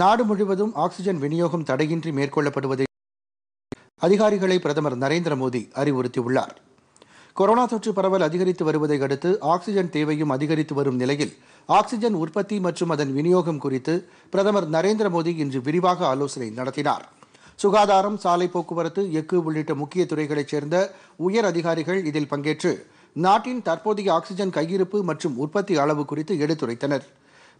நாடு முழுவதும் ஆக்சிஜன் விநியோகம் தடையின்றி மேற்கொள்ளப்படுவதை அதிகாரிகளை பிரதமர் நரேந்திர மோடி அறிவுறுத்தியுள்ளார் கொரோனா தொற்று பரவல் அதிகரித்து வருவதை அடுத்து ஆக்சிஜன் தேவையும் அதிகரித்து வரும் நிலையில் ஆக்சிஜன் உற்பத்தி மற்றும் அதன் விநியோகம் குறித்து பிரதமர் நரேந்திர மோடி இன்று விரிவாக ஆலோசனை நடத்தினார் சுகாதாரம் சாலை போக்குவரத்து எஃகு உள்ளிட்ட முக்கிய துறைகளைச் சேர்ந்த உயர் அதிகாரிகள் இதில் பங்கேற்று நாட்டின் தற்போதைய ஆக்சிஜன் கையிருப்பு மற்றும் உற்பத்தி அளவு குறித்து எடுத்துரைத்தனா்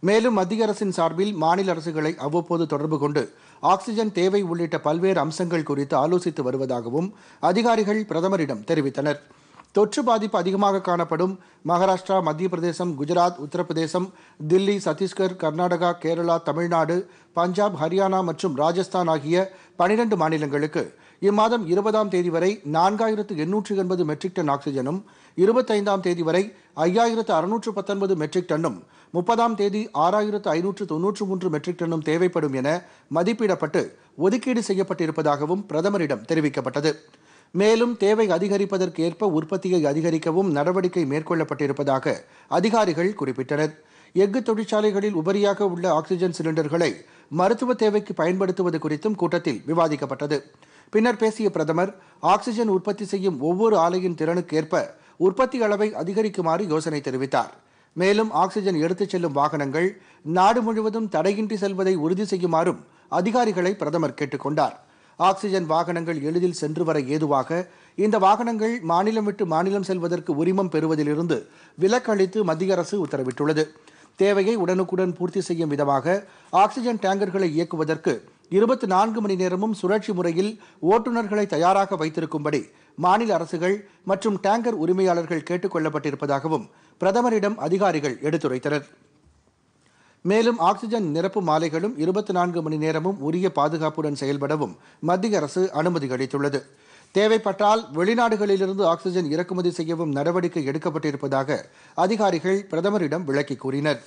மேலும் மத்திய அரசின் சார்பில் மாநில அரசுகளை அவ்வப்போது தொடர்பு கொண்டு ஆக்ஸிஜன் தேவை உள்ளிட்ட பல்வேறு அம்சங்கள் குறித்து ஆலோசித்து வருவதாகவும் அதிகாரிகள் பிரதமரிடம் தெரிவித்தனர் தொற்று பாதிப்பு அதிகமாக காணப்படும் மகாராஷ்டிரா மத்திய பிரதேசம் குஜராத் உத்தரப்பிரதேசம் தில்லி சத்தீஸ்கர் கர்நாடகா கேரளா தமிழ்நாடு பஞ்சாப் ஹரியானா மற்றும் ராஜஸ்தான் ஆகிய பனிரெண்டு மாநிலங்களுக்கு இம்மாதம் இருபதாம் தேதி வரை நான்காயிரத்து எண்ணூற்று எண்பது மெட்ரிக் டன் ஆக்ஸிஜனும் இருபத்தைந்தாம் தேதி வரை ஐயாயிரத்து அறுநூற்று பத்தொன்பது மெட்ரிக் டன்னும் முப்பதாம் தேதி ஆறாயிரத்து ஐநூற்று தொன்னூற்று மூன்று மெட்ரிக் டன்னும் தேவைப்படும் என மதிப்பிடப்பட்டு ஒதுக்கீடு செய்யப்பட்டிருப்பதாகவும் பிரதமரிடம் தெரிவிக்கப்பட்டது மேலும் தேவை அதிகரிப்பதற்கேற்ப உற்பத்தியை அதிகரிக்கவும் நடவடிக்கை மேற்கொள்ளப்பட்டிருப்பதாக அதிகாரிகள் குறிப்பிட்டனர் எஃகு தொழிற்சாலைகளில் உபரியாக உள்ள ஆக்சிஜன் சிலிண்டர்களை மருத்துவ தேவைக்கு பயன்படுத்துவது குறித்தும் கூட்டத்தில் விவாதிக்கப்பட்டது பின்னர் பேசிய பிரதமர் ஆக்சிஜன் உற்பத்தி செய்யும் ஒவ்வொரு ஆலையின் திறனுக்கேற்ப உற்பத்தி அளவை அதிகரிக்குமாறு யோசனை தெரிவித்தாா் மேலும் ஆக்சிஜன் எடுத்துச் செல்லும் வாகனங்கள் நாடு முழுவதும் தடையின்றி செல்வதை உறுதி செய்யுமாறும் அதிகாரிகளை பிரதமர் கேட்டுக் கொண்டார் ஆக்சிஜன் வாகனங்கள் எளிதில் சென்று வர ஏதுவாக இந்த வாகனங்கள் மாநிலம் விட்டு மாநிலம் செல்வதற்கு உரிமம் பெறுவதிலிருந்து விலக்களித்து மத்திய அரசு உத்தரவிட்டுள்ளது தேவையை உடனுக்குடன் பூர்த்தி செய்யும் விதமாக ஆக்சிஜன் டேங்கர்களை இயக்குவதற்கு இருபத்தி நான்கு மணி நேரமும் சுழற்சி முறையில் ஓட்டுநர்களை தயாராக வைத்திருக்கும்படி மாநில அரசுகள் மற்றும் டேங்கர் உரிமையாளர்கள் கேட்டுக் கொள்ளப்பட்டிருப்பதாகவும் பிரதமரிடம் அதிகாரிகள் எடுத்துரைத்தனர் மேலும் ஆக்சிஜன் நிரப்பு மாலைகளும் இருபத்தி நான்கு மணி நேரமும் உரிய பாதுகாப்புடன் செயல்படவும் மத்திய அரசு அனுமதி அளித்துள்ளது தேவைப்பட்டால் வெளிநாடுகளிலிருந்து ஆக்சிஜன் இறக்குமதி செய்யவும் நடவடிக்கை எடுக்கப்பட்டிருப்பதாக அதிகாரிகள் பிரதமரிடம் விளக்கி கூறினர்